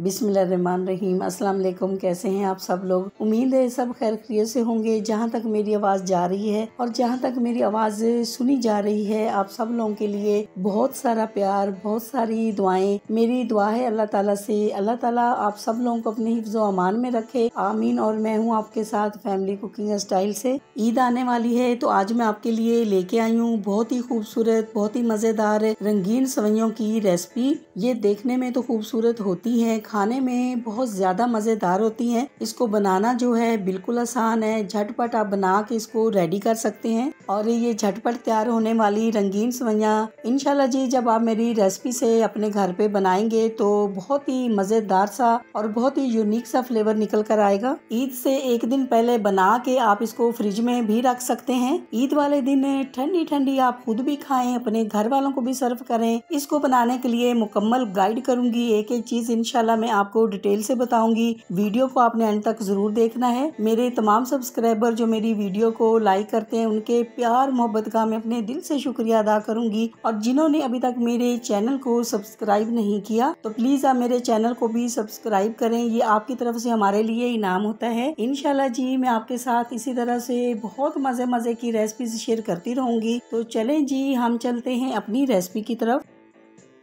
बिसमीम असलम कैसे हैं आप सब लोग उम्मीद है सब खैर खरीत से होंगे जहाँ तक मेरी आवाज़ जा रही है और जहाँ तक मेरी आवाज़ सुनी जा रही है आप सब लोगों के लिए बहुत सारा प्यार बहुत सारी दुआएं मेरी दुआ है अल्लाह ताला से अल्लाह ताला आप सब लोगों को अपने हिफ्ज़ अमान में रखे आमीन और मैं हूँ आपके साथ फैमिली कुकिंग स्टाइल से ईद आने वाली है तो आज मैं आपके लिए लेके आई हूँ बहुत ही खूबसूरत बहुत ही मज़ेदार रंगीन सवैयों की रेसिपी ये देखने में तो खूबसूरत होती है खाने में बहुत ज़्यादा मज़ेदार होती हैं इसको बनाना जो है बिल्कुल आसान है झटपट आप बना के इसको रेडी कर सकते हैं और ये झटपट तैयार होने वाली रंगीन सवैया इनशाला जी जब आप मेरी रेसिपी से अपने घर पे बनाएंगे तो बहुत ही मज़ेदार सा और बहुत ही यूनिक सा फ्लेवर निकल कर आएगा ईद से एक दिन पहले बना के आप इसको फ्रिज में भी रख सकते हैं ईद वाले दिन ठंडी ठंडी आप खुद भी खाएं अपने घर वालों को भी सर्व करें इसको बनाने के लिए मुकम्मल गाइड करूंगी एक एक चीज़ इनशाला इनशाला मैं आपको डिटेल से बताऊंगी वीडियो को आपने एंड तक जरूर देखना है मेरे तमाम सब्सक्राइबर जो मेरी वीडियो को लाइक करते हैं उनके प्यार मोहब्बत का मैं अपने दिल से शुक्रिया अदा करूंगी और जिन्होंने अभी तक मेरे चैनल को सब्सक्राइब नहीं किया तो प्लीज आप मेरे चैनल को भी सब्सक्राइब करें ये आपकी तरफ से हमारे लिए इनाम होता है इनशाला जी मैं आपके साथ इसी तरह से बहुत मजे मजे की रेसिपीज शेयर करती रहूंगी तो चले जी हम चलते हैं अपनी रेसिपी की तरफ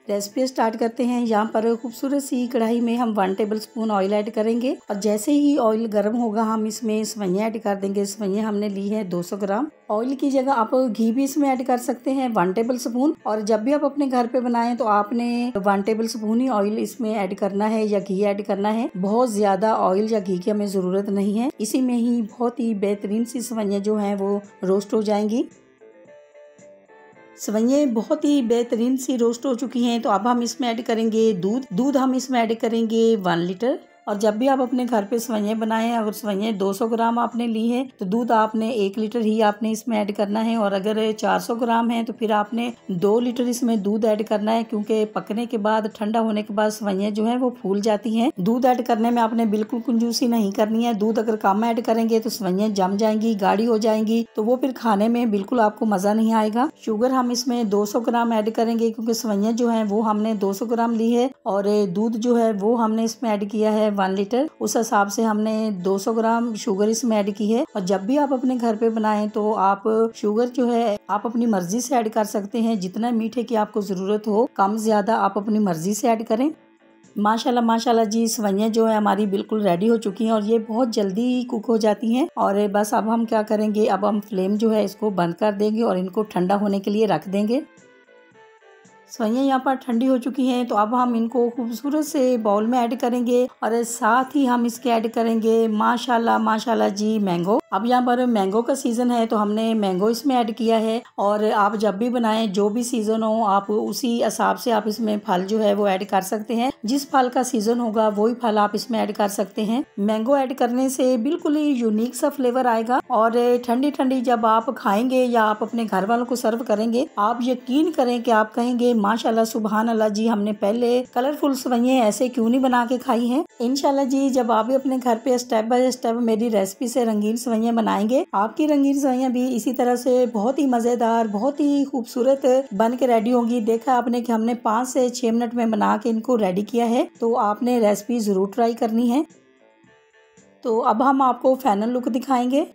रेसिपी स्टार्ट करते हैं यहाँ पर खूबसूरत सी कढ़ाई में हम one tablespoon oil add करेंगे और जैसे ही ऑयल गर्म होगा हम इसमें सवैया ऐड कर देंगे सवैया हमने ली है 200 ग्राम ऑयल की जगह आप घी भी इसमें ऐड कर सकते हैं वन टेबल स्पून और जब भी आप अपने घर पे बनाएं तो आपने वन टेबल स्पून ही ऑयल इसमें ऐड करना है या घी ऐड करना है बहुत ज्यादा ऑयल या घी की हमें जरूरत नहीं है इसी में ही बहुत ही बेहतरीन सी सवैया जो है वो रोस्ट हो जाएंगी सवैया बहुत ही बेहतरीन सी रोस्ट हो चुकी हैं तो अब हम इसमें ऐड करेंगे दूध दूध हम इसमें ऐड करेंगे वन लीटर और जब भी आप अपने घर पे सवैयाँ बनाएं अगर सवैयाँ 200 ग्राम आपने ली है तो दूध आपने एक लीटर ही आपने इसमें ऐड करना है और अगर 400 ग्राम है तो फिर आपने दो लीटर इसमें दूध ऐड करना है क्योंकि पकने के बाद ठंडा होने के बाद सवैयाँ जो है वो फूल जाती हैं दूध ऐड करने में आपने बिल्कुल कंजूसी नहीं करनी है दूध अगर कम ऐड करेंगे तो सवैयाँ जम जाएंगी गाढ़ी हो जाएंगी तो वो फिर खाने में बिल्कुल आपको मज़ा नहीं आएगा शुगर हम इसमें सौ ग्राम ऐड करेंगे क्योंकि सवैयाँ जो है वो हमने सौ ग्राम ली है और दूध जो है वो हमने इसमें ऐड किया है वन लीटर उस हिसाब से हमने 200 ग्राम शुगर इसमें ऐड की है और जब भी आप अपने घर पे बनाएं तो आप शुगर जो है आप अपनी मर्जी से ऐड कर सकते हैं जितना मीठे की आपको ज़रूरत हो कम ज़्यादा आप अपनी मर्जी से ऐड करें माशाल्लाह माशाल्लाह जी सवैयाँ जो है हमारी बिल्कुल रेडी हो चुकी हैं और ये बहुत जल्दी कुक हो जाती हैं और बस अब हम क्या करेंगे अब हम फ्लेम जो है इसको बंद कर देंगे और इनको ठंडा होने के लिए रख देंगे सवैयाँ यहाँ पर ठंडी हो चुकी हैं तो अब हम इनको खूबसूरत से बाउल में ऐड करेंगे और साथ ही हम इसके ऐड करेंगे माशाल्लाह माशाल्लाह जी मैंगो अब यहाँ पर मैंगो का सीज़न है तो हमने मैंगो इसमें ऐड किया है और आप जब भी बनाएं जो भी सीज़न हो आप उसी हिसाब से आप इसमें फल जो है वो ऐड कर सकते हैं जिस फल का सीज़न होगा वही फल आप इसमें ऐड कर सकते हैं मैंगो ऐड करने से बिल्कुल ही यूनिक सा फ्लेवर आएगा और ठंडी ठंडी जब आप खाएंगे या आप अपने घर वालों को सर्व करेंगे आप यकीन करें कि आप कहेंगे माशाल्लाह सुबहान अल्लाह जी हमने पहले कलरफुल सवैया ऐसे क्यों नहीं बना के खाई हैं इनशाला जी जब आप भी अपने घर पे स्टेप बाय स्टेप मेरी रेसिपी से रंगीन सवैयाँ बनाएंगे आपकी रंगीन सवैयाँ भी इसी तरह से बहुत ही मज़ेदार बहुत ही खूबसूरत बन के रेडी होंगी देखा आपने कि हमने पाँच से छः मिनट में बना के इनको रेडी किया है तो आपने रेसिपी ज़रूर ट्राई करनी है तो अब हम आपको फाइनल लुक दिखाएंगे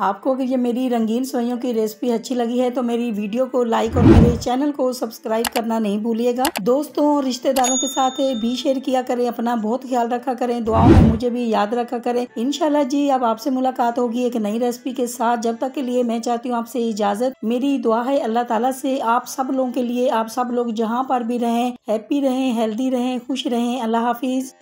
आपको अगर ये मेरी रंगीन सोइयों की रेसिपी अच्छी लगी है तो मेरी वीडियो को लाइक और मेरे चैनल को सब्सक्राइब करना नहीं भूलिएगा दोस्तों और रिश्तेदारों के साथ भी शेयर किया करें अपना बहुत ख्याल रखा करें दुआओं में मुझे भी याद रखा करें इनशाला जी अब आपसे मुलाकात होगी एक नई रेसिपी के साथ जब तक के लिए मैं चाहती हूँ आपसे इजाजत मेरी दुआ है अल्लाह ताला से आप सब लोगों के लिए आप सब लोग जहाँ पर भी रहें हैप्पी रहें हेल्दी रहें खुश रहें अल्लाह हाफिज़